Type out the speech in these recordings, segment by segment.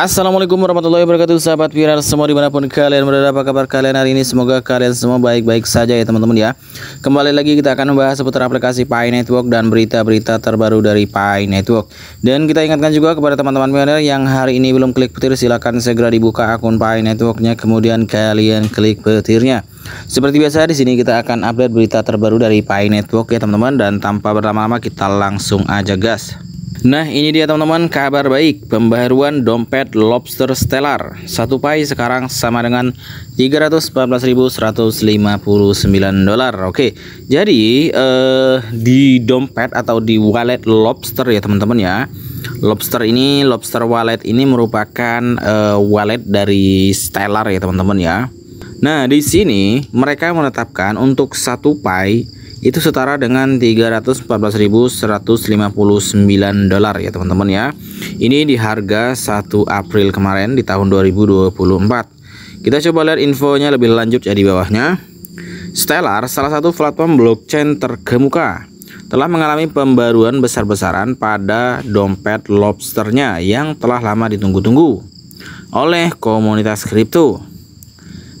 Assalamualaikum warahmatullahi wabarakatuh sahabat viral semua dimanapun kalian berada apa kabar kalian hari ini semoga kalian semua baik-baik saja ya teman-teman ya kembali lagi kita akan membahas seputar aplikasi Pi Network dan berita-berita terbaru dari Pi Network dan kita ingatkan juga kepada teman-teman viral yang hari ini belum klik petir silahkan segera dibuka akun Pi Networknya kemudian kalian klik petirnya seperti biasa di sini kita akan update berita terbaru dari Pi Network ya teman-teman dan tanpa berlama-lama kita langsung aja gas Nah ini dia teman-teman kabar baik pembaruan dompet lobster stellar satu pai sekarang sama dengan 314.159 dolar Oke jadi eh, di dompet atau di wallet lobster ya teman-teman ya Lobster ini lobster wallet ini merupakan eh, wallet dari stellar ya teman-teman ya Nah di sini mereka menetapkan untuk satu pai itu setara dengan 314.159 dolar ya teman-teman ya ini di harga 1 April kemarin di tahun 2024 kita coba lihat infonya lebih lanjut ya di bawahnya Stellar salah satu platform blockchain terkemuka telah mengalami pembaruan besar-besaran pada dompet lobsternya yang telah lama ditunggu-tunggu oleh komunitas kripto.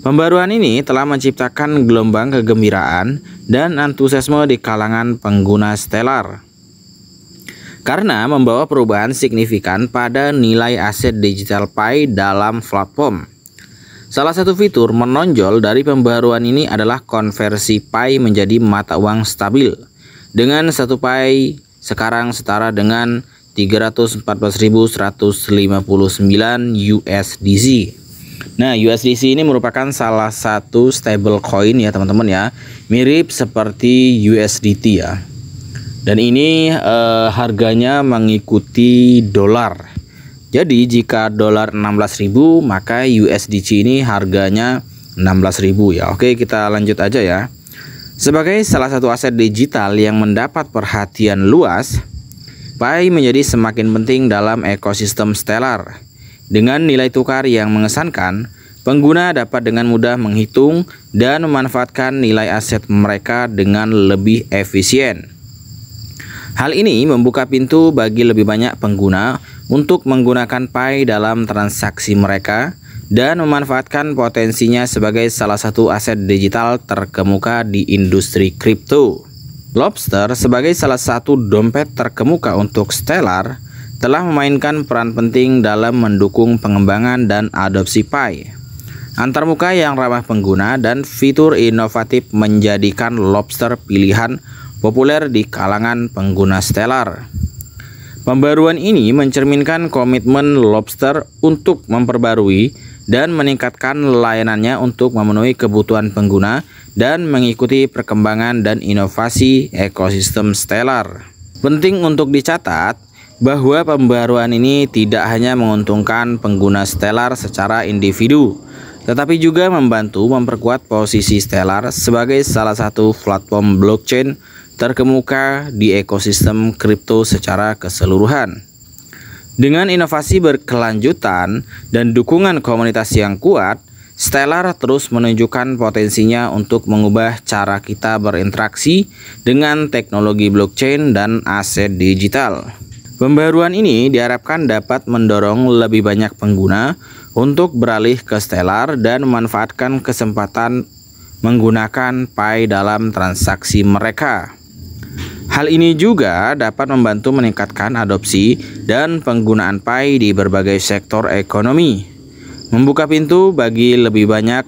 Pembaruan ini telah menciptakan gelombang kegembiraan dan antusiasme di kalangan pengguna Stellar. Karena membawa perubahan signifikan pada nilai aset digital Pi dalam platform. Salah satu fitur menonjol dari pembaruan ini adalah konversi Pi menjadi mata uang stabil. Dengan satu Pi sekarang setara dengan 314.159 USDC. Nah, USDC ini merupakan salah satu stable coin ya teman-teman ya. Mirip seperti USDT ya. Dan ini eh, harganya mengikuti dolar. Jadi jika dolar 16.000 maka USDC ini harganya 16.000 ya. Oke, kita lanjut aja ya. Sebagai salah satu aset digital yang mendapat perhatian luas, Pai menjadi semakin penting dalam ekosistem Stellar dengan nilai tukar yang mengesankan, pengguna dapat dengan mudah menghitung dan memanfaatkan nilai aset mereka dengan lebih efisien. Hal ini membuka pintu bagi lebih banyak pengguna untuk menggunakan Pi dalam transaksi mereka dan memanfaatkan potensinya sebagai salah satu aset digital terkemuka di industri kripto. Lobster sebagai salah satu dompet terkemuka untuk Stellar telah memainkan peran penting dalam mendukung pengembangan dan adopsi Pi. Antarmuka yang ramah pengguna dan fitur inovatif menjadikan Lobster pilihan populer di kalangan pengguna Stellar. Pembaruan ini mencerminkan komitmen Lobster untuk memperbarui dan meningkatkan layanannya untuk memenuhi kebutuhan pengguna dan mengikuti perkembangan dan inovasi ekosistem Stellar. Penting untuk dicatat, bahwa pembaruan ini tidak hanya menguntungkan pengguna Stellar secara individu, tetapi juga membantu memperkuat posisi Stellar sebagai salah satu platform blockchain terkemuka di ekosistem kripto secara keseluruhan. Dengan inovasi berkelanjutan dan dukungan komunitas yang kuat, Stellar terus menunjukkan potensinya untuk mengubah cara kita berinteraksi dengan teknologi blockchain dan aset digital. Pembaruan ini diharapkan dapat mendorong lebih banyak pengguna untuk beralih ke Stellar dan memanfaatkan kesempatan menggunakan Pi dalam transaksi mereka. Hal ini juga dapat membantu meningkatkan adopsi dan penggunaan Pi di berbagai sektor ekonomi, membuka pintu bagi lebih banyak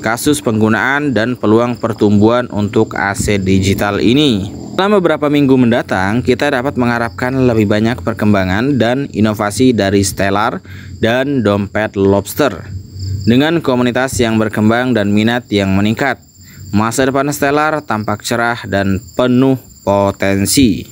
kasus penggunaan dan peluang pertumbuhan untuk aset digital ini. Dalam beberapa minggu mendatang, kita dapat mengharapkan lebih banyak perkembangan dan inovasi dari Stellar dan dompet lobster. Dengan komunitas yang berkembang dan minat yang meningkat, masa depan Stellar tampak cerah dan penuh potensi.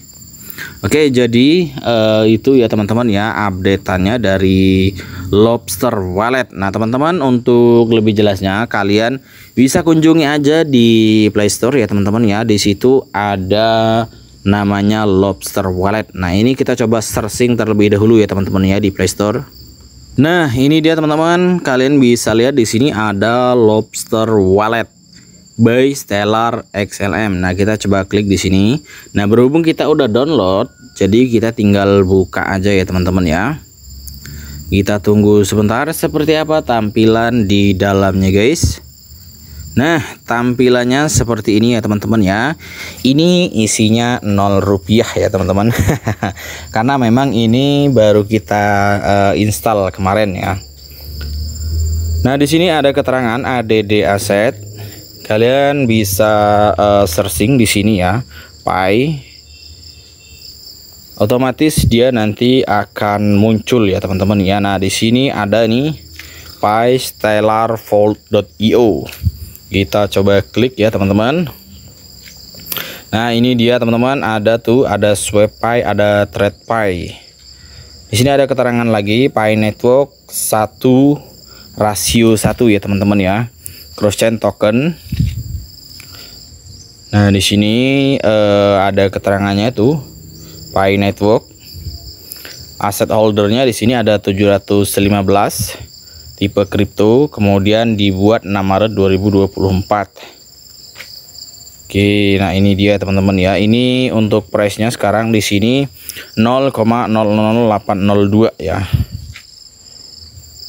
Oke, jadi uh, itu ya teman-teman ya updateannya dari Lobster Wallet. Nah, teman-teman untuk lebih jelasnya kalian bisa kunjungi aja di Play Store ya teman-teman ya. Di situ ada namanya Lobster Wallet. Nah, ini kita coba searching terlebih dahulu ya teman-teman ya di Play Store. Nah, ini dia teman-teman. Kalian bisa lihat di sini ada Lobster Wallet by Stellar XLM. Nah, kita coba klik di sini. Nah, berhubung kita udah download, jadi kita tinggal buka aja ya, teman-teman ya. Kita tunggu sebentar seperti apa tampilan di dalamnya, guys. Nah, tampilannya seperti ini ya, teman-teman ya. Ini isinya 0 rupiah ya, teman-teman. Karena memang ini baru kita uh, install kemarin ya. Nah, di sini ada keterangan ADD asset kalian bisa uh, searching di sini ya pi otomatis dia nanti akan muncul ya teman-teman ya nah di sini ada nih pi .io. kita coba klik ya teman-teman nah ini dia teman-teman ada tuh ada swap pi ada thread pi di sini ada keterangan lagi pi network 1 rasio 1 ya teman-teman ya Crosschain token. Nah, di sini eh, ada keterangannya tuh Pi Network. Aset holdernya di sini ada 715 tipe kripto, kemudian dibuat 6 Maret 2024. Oke, nah ini dia teman-teman ya. Ini untuk price-nya sekarang di sini 0,00802 ya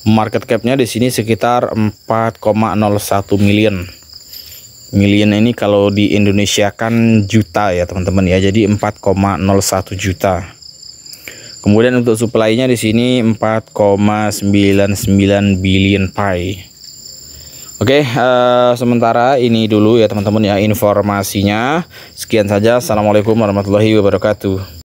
market capnya di sini sekitar 4,01 million million ini kalau di Indonesia kan juta ya teman-teman ya jadi 4,01 juta kemudian untuk supply-nya di sini 4,99 billion pi Oke, uh, sementara ini dulu ya teman-teman ya informasinya. Sekian saja. Assalamualaikum warahmatullahi wabarakatuh.